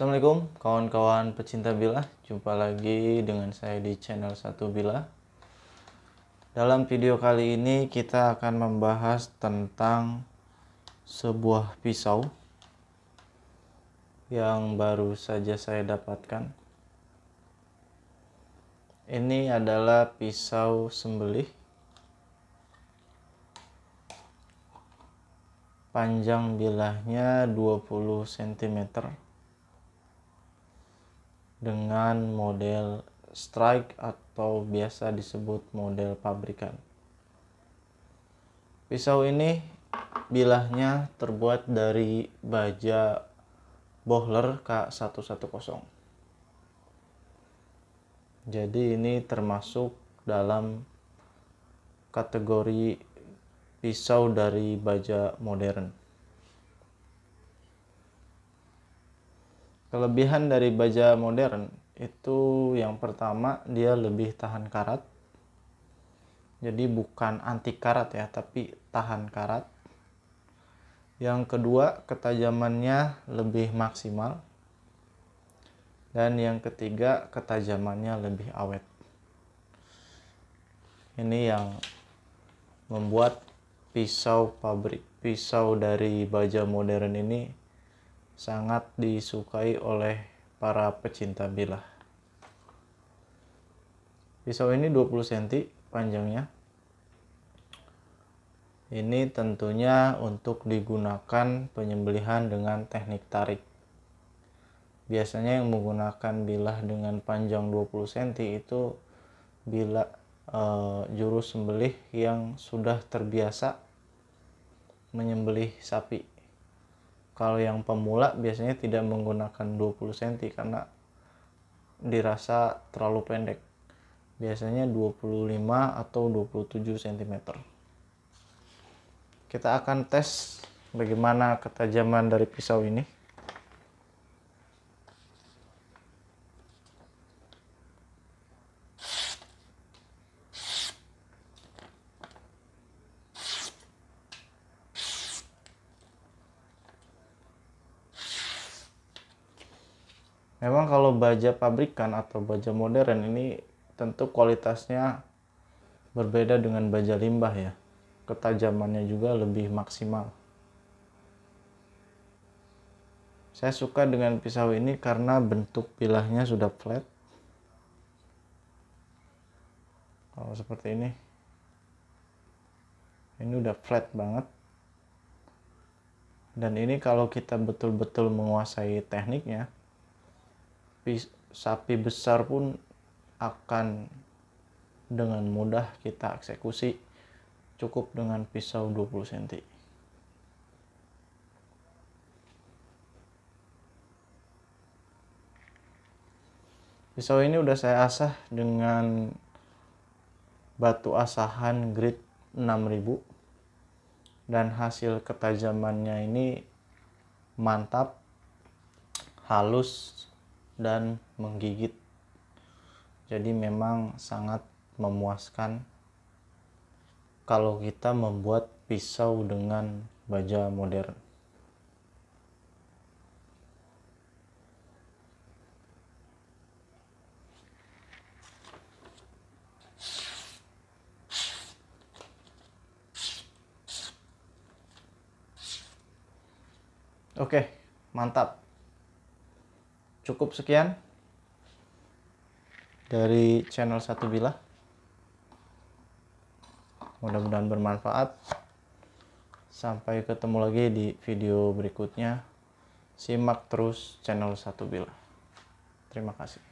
Assalamualaikum kawan-kawan pecinta Bila Jumpa lagi dengan saya di channel satu Bila Dalam video kali ini kita akan membahas tentang sebuah pisau Yang baru saja saya dapatkan Ini adalah pisau sembelih Panjang bilahnya 20 cm dengan model strike atau biasa disebut model pabrikan. Pisau ini bilahnya terbuat dari baja Bohler K110. Jadi ini termasuk dalam kategori pisau dari baja modern. Kelebihan dari baja modern itu yang pertama dia lebih tahan karat. Jadi bukan anti karat ya, tapi tahan karat. Yang kedua, ketajamannya lebih maksimal. Dan yang ketiga, ketajamannya lebih awet. Ini yang membuat pisau pabrik pisau dari baja modern ini sangat disukai oleh para pecinta bilah. Pisau ini 20 cm panjangnya. Ini tentunya untuk digunakan penyembelihan dengan teknik tarik. Biasanya yang menggunakan bilah dengan panjang 20 cm itu bila e, eh, juru sembelih yang sudah terbiasa menyembelih sapi kalau yang pemula biasanya tidak menggunakan 20 cm karena dirasa terlalu pendek. Biasanya 25 atau 27 cm. Kita akan tes bagaimana ketajaman dari pisau ini. memang kalau baja pabrikan atau baja modern ini tentu kualitasnya berbeda dengan baja limbah ya ketajamannya juga lebih maksimal saya suka dengan pisau ini karena bentuk pilahnya sudah flat kalau seperti ini ini udah flat banget dan ini kalau kita betul-betul menguasai tekniknya sapi besar pun akan dengan mudah kita eksekusi cukup dengan pisau 20 cm. Pisau ini udah saya asah dengan batu asahan grit 6000 dan hasil ketajamannya ini mantap halus dan menggigit. Jadi memang sangat memuaskan kalau kita membuat pisau dengan baja modern. Oke, mantap cukup sekian dari channel satu bila mudah-mudahan bermanfaat sampai ketemu lagi di video berikutnya simak terus channel satu bila terima kasih